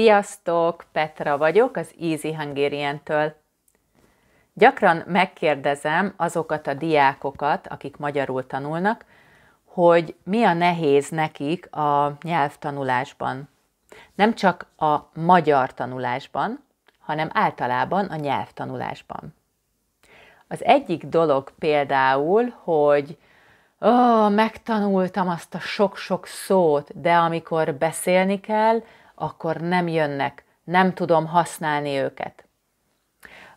Sziasztok, Petra vagyok az Easy Hungarian-től. Gyakran megkérdezem azokat a diákokat, akik magyarul tanulnak, hogy mi a nehéz nekik a nyelvtanulásban. Nem csak a magyar tanulásban, hanem általában a nyelvtanulásban. Az egyik dolog például, hogy ó, megtanultam azt a sok-sok szót, de amikor beszélni kell, akkor nem jönnek, nem tudom használni őket.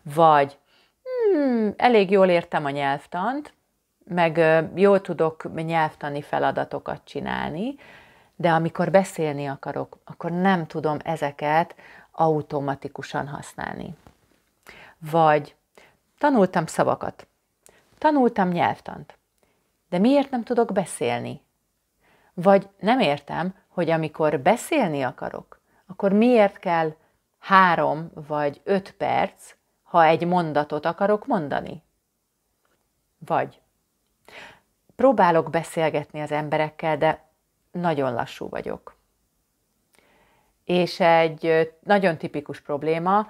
Vagy hmm, elég jól értem a nyelvtant, meg jól tudok nyelvtani feladatokat csinálni, de amikor beszélni akarok, akkor nem tudom ezeket automatikusan használni. Vagy tanultam szavakat, tanultam nyelvtant, de miért nem tudok beszélni? Vagy nem értem, hogy amikor beszélni akarok, akkor miért kell három vagy öt perc, ha egy mondatot akarok mondani? Vagy próbálok beszélgetni az emberekkel, de nagyon lassú vagyok. És egy nagyon tipikus probléma,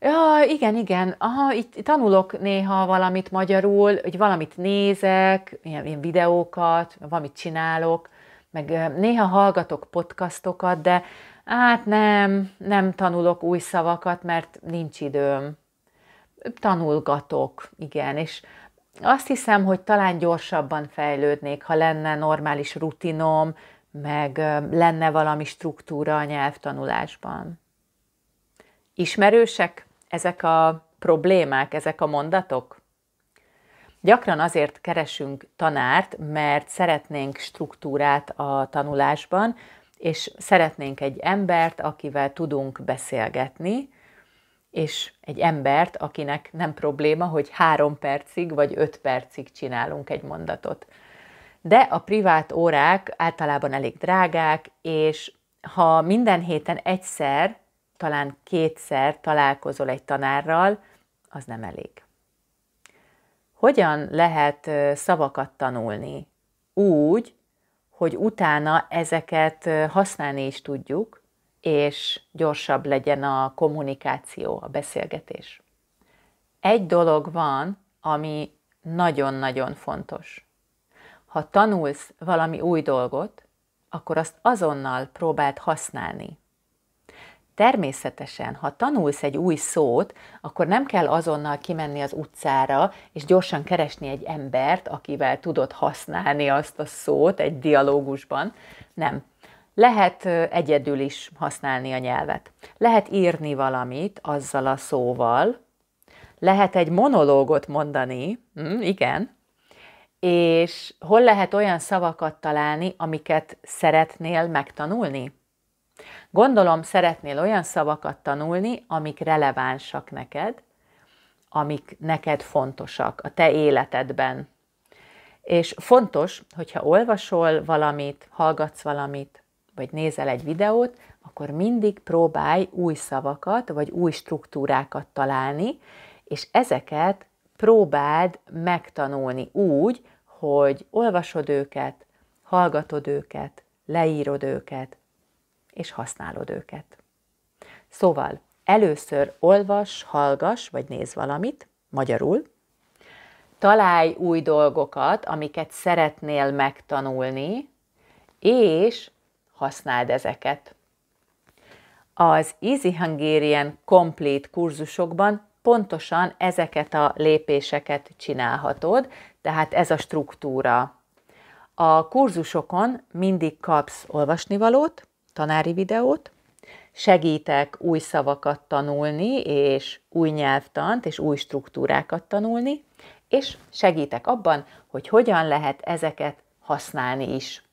Ja, igen, igen, aha, itt tanulok néha valamit magyarul, hogy valamit nézek, ilyen, ilyen videókat, valamit csinálok, meg néha hallgatok podcastokat, de hát nem, nem tanulok új szavakat, mert nincs időm. Tanulgatok, igen, és azt hiszem, hogy talán gyorsabban fejlődnék, ha lenne normális rutinom, meg lenne valami struktúra a nyelvtanulásban. Ismerősek ezek a problémák, ezek a mondatok? Gyakran azért keresünk tanárt, mert szeretnénk struktúrát a tanulásban, és szeretnénk egy embert, akivel tudunk beszélgetni, és egy embert, akinek nem probléma, hogy három percig vagy öt percig csinálunk egy mondatot. De a privát órák általában elég drágák, és ha minden héten egyszer, talán kétszer találkozol egy tanárral, az nem elég. Hogyan lehet szavakat tanulni? Úgy, hogy utána ezeket használni is tudjuk, és gyorsabb legyen a kommunikáció, a beszélgetés. Egy dolog van, ami nagyon-nagyon fontos. Ha tanulsz valami új dolgot, akkor azt azonnal próbáld használni. Természetesen, ha tanulsz egy új szót, akkor nem kell azonnal kimenni az utcára, és gyorsan keresni egy embert, akivel tudod használni azt a szót egy dialógusban. Nem. Lehet egyedül is használni a nyelvet. Lehet írni valamit azzal a szóval. Lehet egy monológot mondani, mm, igen, és hol lehet olyan szavakat találni, amiket szeretnél megtanulni? Gondolom szeretnél olyan szavakat tanulni, amik relevánsak neked, amik neked fontosak a te életedben. És fontos, hogyha olvasol valamit, hallgatsz valamit, vagy nézel egy videót, akkor mindig próbálj új szavakat, vagy új struktúrákat találni, és ezeket próbáld megtanulni úgy, hogy olvasod őket, hallgatod őket, leírod őket, és használod őket. Szóval először olvas, hallgass vagy néz valamit, magyarul, találj új dolgokat, amiket szeretnél megtanulni, és használd ezeket. Az Easy Hungarian Complete kurzusokban pontosan ezeket a lépéseket csinálhatod, tehát ez a struktúra. A kurzusokon mindig kapsz olvasnivalót, tanári videót, segítek új szavakat tanulni, és új nyelvtant, és új struktúrákat tanulni, és segítek abban, hogy hogyan lehet ezeket használni is.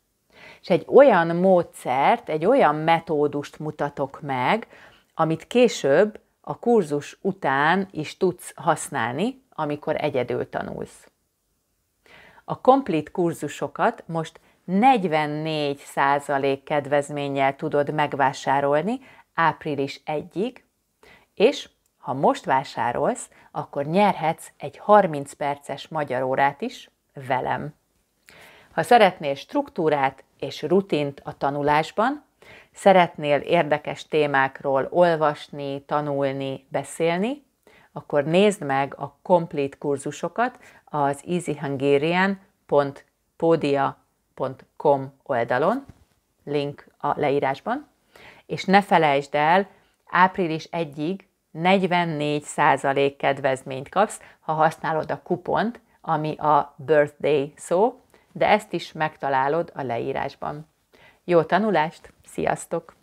És egy olyan módszert, egy olyan metódust mutatok meg, amit később a kurzus után is tudsz használni, amikor egyedül tanulsz. A komplet kurzusokat most 44% kedvezménnyel tudod megvásárolni április 1-ig, és ha most vásárolsz, akkor nyerhetsz egy 30 perces magyar órát is velem. Ha szeretnél struktúrát és rutint a tanulásban, szeretnél érdekes témákról olvasni, tanulni, beszélni, akkor nézd meg a komplet kurzusokat az easyhungarian.podia.com www.mindennapok.com oldalon, link a leírásban, és ne felejtsd el, április 1-ig 44% kedvezményt kapsz, ha használod a kupont, ami a birthday szó, de ezt is megtalálod a leírásban. Jó tanulást, sziasztok!